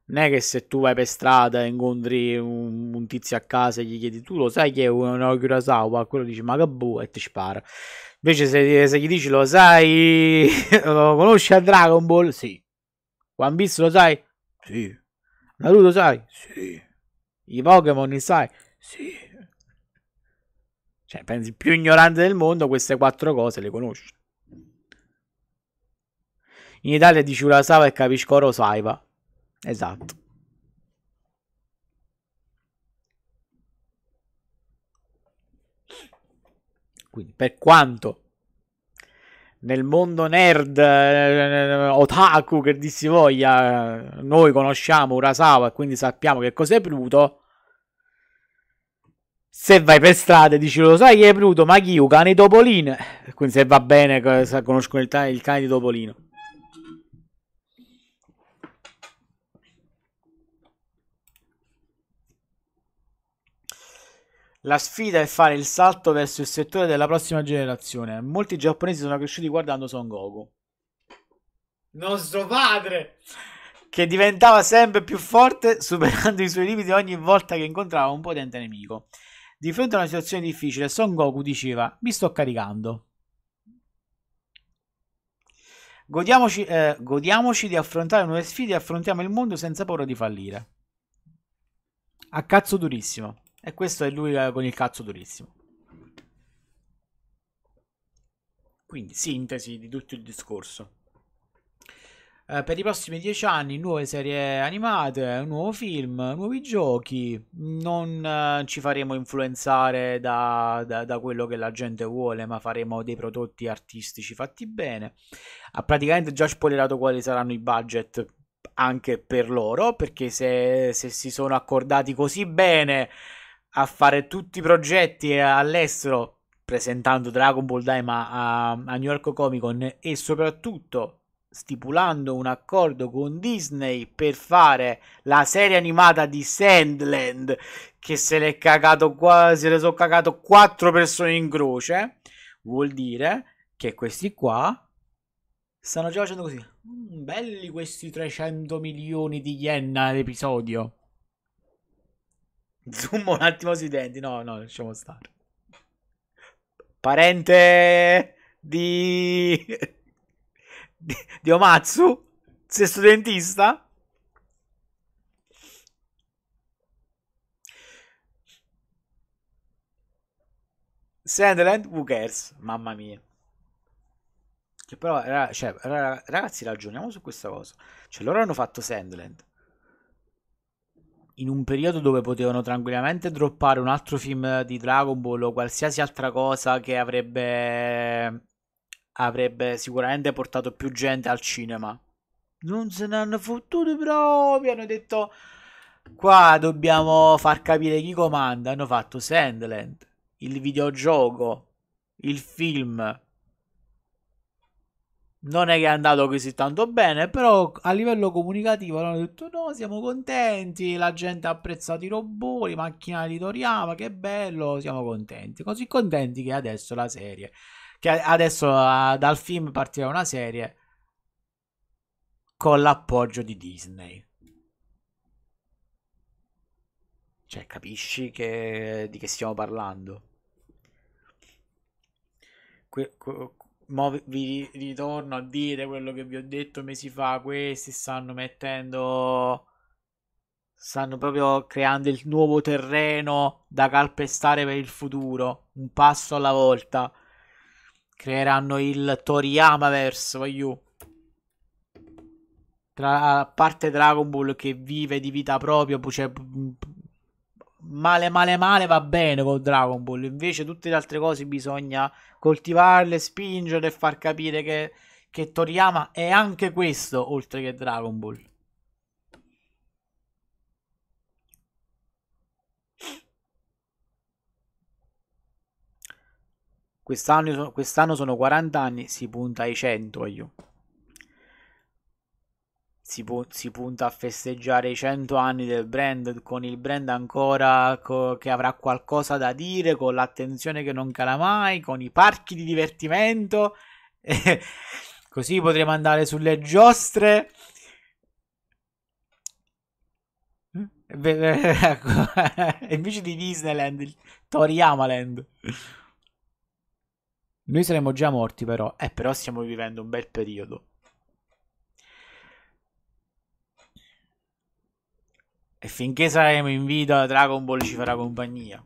Non è che se tu vai per strada e incontri un, un, tizio a casa e gli chiedi tu lo sai chi è un Urasawa, quello dice ma che boh e ti spara. Invece se, se gli dici lo sai, lo conosci a Dragon Ball? Sì. One Piece lo sai? Sì. Naruto sai? Sì. I Pokémon li sai? Sì. Cioè, pensi, più ignorante del mondo, queste quattro cose le conosci. In Italia dici Urasawa e capisco Rosaiva. Esatto. Quindi, per quanto nel mondo nerd, eh, otaku, che dir si voglia, noi conosciamo Urasawa e quindi sappiamo che cos'è Pluto. Se vai per strada e dici lo sai che è Pluto, ma chi? Un cane di Topolino. Quindi se va bene conoscono il, il cane di Topolino. La sfida è fare il salto verso il settore della prossima generazione. Molti giapponesi sono cresciuti guardando Son Goku. Nostro padre! Che diventava sempre più forte, superando i suoi limiti ogni volta che incontrava un potente nemico. Di fronte a una situazione difficile, Son Goku diceva: Mi sto caricando. Godiamoci, eh, godiamoci di affrontare nuove sfide e affrontiamo il mondo senza paura di fallire. A cazzo durissimo. E questo è lui eh, con il cazzo durissimo. Quindi, sintesi di tutto il discorso. Eh, per i prossimi dieci anni, nuove serie animate, un nuovo film, nuovi giochi. Non eh, ci faremo influenzare da, da, da, quello che la gente vuole, ma faremo dei prodotti artistici fatti bene. Ha praticamente già spoilerato quali saranno i budget anche per loro, perché se, se si sono accordati così bene a fare tutti i progetti eh, all'estero presentando Dragon Ball Daima a, a New York Comic Con e soprattutto stipulando un accordo con Disney per fare la serie animata di Sandland che se l'è cagato qua, se le sono cagato quattro persone in croce vuol dire che questi qua stanno già facendo così mm, belli questi 300 milioni di yen all'episodio Zoom un attimo sui denti. No, no, lasciamo stare. Parente di... di, di Omatsu? stesso dentista. Sandland, who cares? Mamma mia. Che però, cioè, ragazzi, ragioniamo su questa cosa. Cioè, loro hanno fatto Sandland in un periodo dove potevano tranquillamente droppare un altro film di Dragon Ball o qualsiasi altra cosa che avrebbe, avrebbe sicuramente portato più gente al cinema. Non se ne hanno fottuti proprio, hanno detto qua dobbiamo far capire chi comanda, hanno fatto Sandland, il videogioco, il film, non è che è andato così tanto bene, però a livello comunicativo hanno detto no, siamo contenti, la gente ha apprezzato i robot, i macchinari di Toriyama, che bello, siamo contenti. Così contenti che adesso la serie, che adesso ah, dal film partirà una serie con l'appoggio di Disney. Cioè, capisci che, di che stiamo parlando? Mo vi ritorno a dire quello che vi ho detto mesi fa. Questi stanno mettendo. Stanno proprio creando il nuovo terreno da calpestare per il futuro. Un passo alla volta. Creeranno il Toriyama Toriyamaverse, voglio. Tra a parte Dragon Ball che vive di vita propria, cioè male male male va bene con Dragon Ball, invece tutte le altre cose bisogna coltivarle, spingere e far capire che, che Toriyama è anche questo oltre che Dragon Ball. Quest'anno, quest'anno sono 40 anni, si punta ai 100 io si, pu- si, punta a festeggiare i 100 anni del brand con il brand ancora co- che avrà qualcosa da dire, con l'attenzione che non cala mai, con i parchi di divertimento. Così potremo andare sulle giostre. Mm? Ecco. Invece di Disneyland, il Land. Noi saremmo già morti, però. Eh, però stiamo vivendo un bel periodo. E finché saremo in vita, Dragon Ball ci farà compagnia.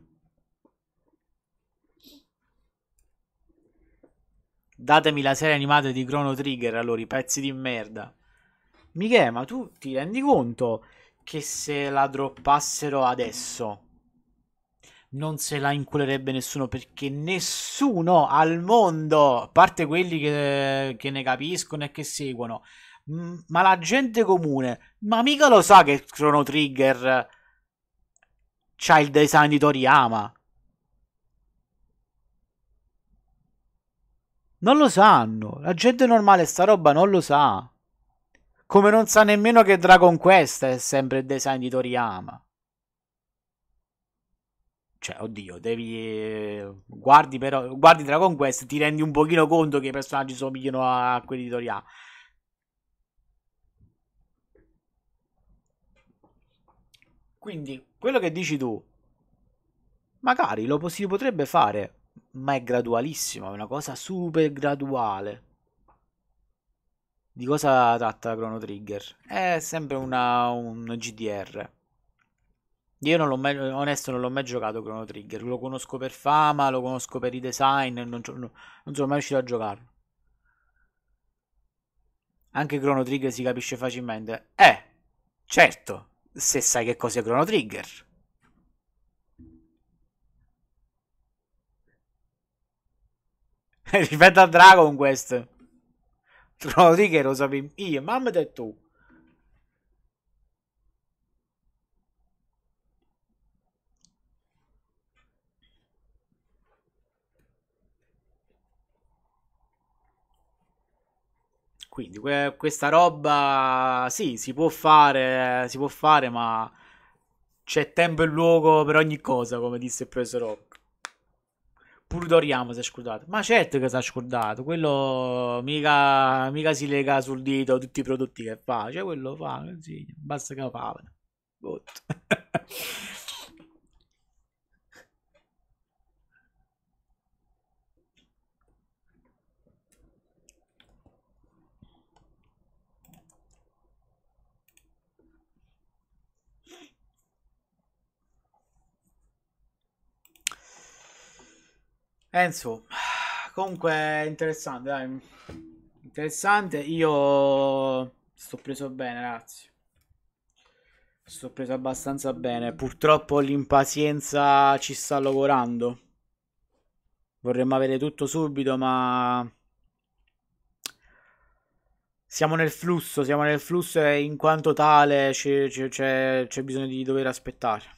Datemi la serie animata di Chrono Trigger, allora, i pezzi di merda. Michele, ma tu ti rendi conto che se la droppassero adesso non se la inculerebbe nessuno perché nessuno al mondo, a parte quelli che, che ne capiscono e che seguono, Mm, ma la gente comune, ma mica lo sa che Chrono Trigger c'ha il design di Toriyama. Non lo sanno, la gente normale sta roba non lo sa. Come non sa nemmeno che Dragon Quest è sempre il design di Toriyama. Cioè, oddio, devi... Eh, guardi però, guardi Dragon Quest, ti rendi un pochino conto che i personaggi somigliano a quelli di Toriyama. Quindi quello che dici tu, magari lo si potrebbe fare, ma è gradualissimo, è una cosa super graduale. Di cosa tratta Chrono Trigger? È sempre una, un GDR. Io non l'ho mai, onesto, non l'ho mai giocato Chrono Trigger. Lo conosco per fama, lo conosco per i design, non, non, sono mai riuscito a giocarlo. Anche Chrono Trigger si capisce facilmente. Eh, certo, se sai che cos'è Chrono Trigger. Rispetto a Dragon Quest. Chrono Trigger lo sapevi io, mamma e tu. Quindi que- questa roba sì, si può fare, si può fare, ma c'è tempo e luogo per ogni cosa, come disse il professor Rock. Pur si è scordato. Ma certo che si è scordato, quello mica, mica, si lega sul dito tutti i prodotti che fa, cioè quello fa, basta che pavano. Enzo, comunque interessante, dai. Interessante, io sto preso bene, ragazzi. Sto preso abbastanza bene. Purtroppo l'impazienza ci sta lavorando. Vorremmo avere tutto subito, ma siamo nel flusso, siamo nel flusso e in quanto tale c'è bisogno di dover aspettare.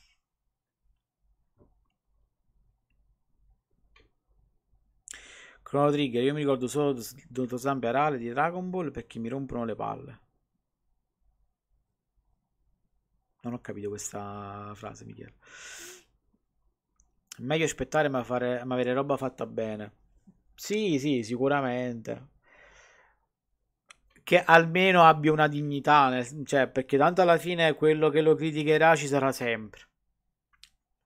Chrono Trigger, io mi ricordo solo Dotoslampe Arale di Dragon Ball perché mi rompono le palle. Non ho capito questa frase, Michele. Meglio aspettare ma, fare, ma avere roba fatta bene. Sì, sì, sicuramente. Che almeno abbia una dignità, nel, cioè, perché tanto alla fine quello che lo criticherà ci sarà sempre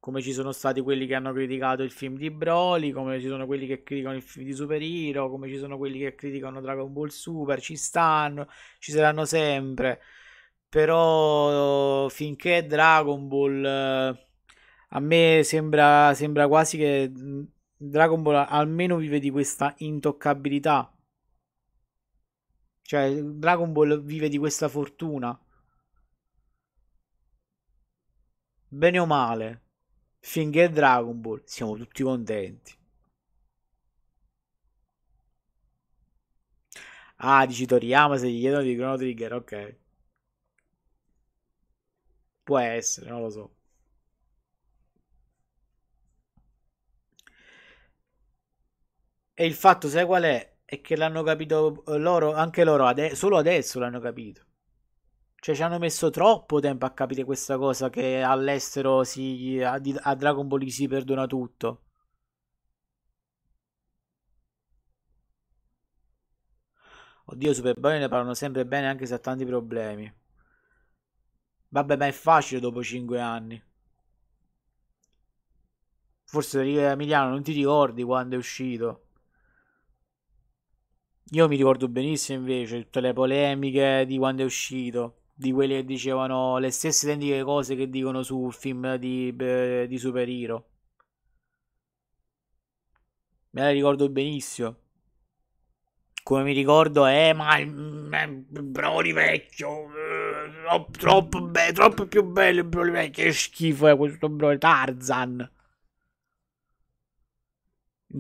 come ci sono stati quelli che hanno criticato il film di Broly, come ci sono quelli che criticano il film di Super Hero, come ci sono quelli che criticano Dragon Ball Super, ci stanno, ci saranno sempre. Però finché Dragon Ball eh, a me sembra, sembra quasi che mm, Dragon Ball almeno vive di questa intoccabilità. Cioè Dragon Ball vive di questa fortuna. Bene o male, Finché Dragon Ball siamo tutti contenti. Ah, dici Toriyama se gli chiedono di Chrono Trigger, ok. Può essere, non lo so. E il fatto, sai qual è? È che l'hanno capito eh, loro, anche loro, ade- solo adesso l'hanno capito. Cioè, ci hanno messo troppo tempo a capire questa cosa che all'estero si, a, a Dragon Ball si perdona tutto. Oddio, Super Bowl ne parlano sempre bene anche se ha tanti problemi. Vabbè, ma è facile dopo 5 anni. Forse eh, Emiliano non ti ricordi quando è uscito. Io mi ricordo benissimo invece tutte le polemiche di quando è uscito di quelli che dicevano le stesse identiche cose che dicono sul film di, eh, di superhero. Me la ricordo benissimo. Come mi ricordo, eh, ma il mm, eh, Broly vecchio. Eh, troppo, be- troppo più bello il Broly vecchio. Che schifo è questo Broly Tarzan.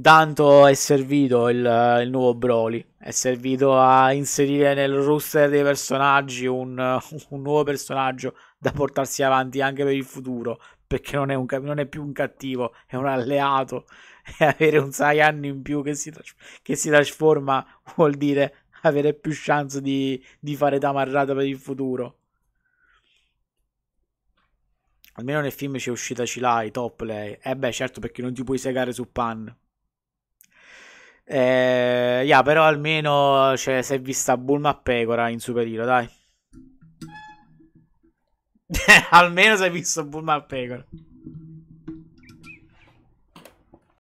Tanto è servito il, il, nuovo Broly, è servito a inserire nel roster dei personaggi un, un, nuovo personaggio da portarsi avanti anche per il futuro, perché non è, un, non è più un cattivo, è un alleato e avere un Saiyan in più che si, che si, trasforma vuol dire avere più chance di, di fare tamarrata per il futuro. Almeno nel film c'è uscita Cilai, top lei. eh beh certo perché non ti puoi segare su Pan. Eh, yeah, però almeno cioè, si è vista Bulma a pecora in Super dai. almeno si è visto Bulma a pecora.